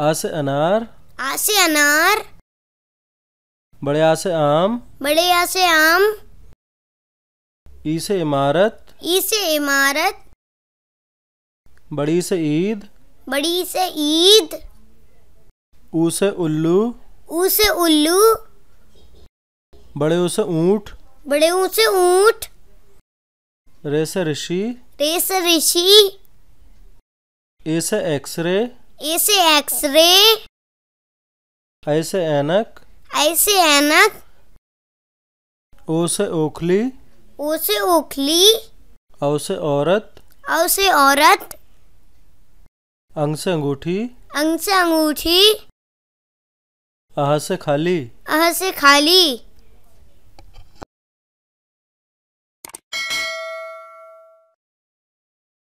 आ से अनार आ से अनार बड़े आ से आम बड़े आ से आम ई से इमारत ई से इमारत बड़ी से ईद बड़ी से ईद ऊ से उल्लू ऊ से उल्लू बड़े ऊ से ऊंट बड़े ऊ से ऊंट रे से ऋषि रे से ऋषि ए से एक्सरे ऐसे एक्सरे ऐसे ऐनक ऐसे ऐनक ओसे ओखली ओसे ओखली औसे औरत औसे औरत अंग से अंगूठी अंग से अंगूठी अह से खाली अह से खाली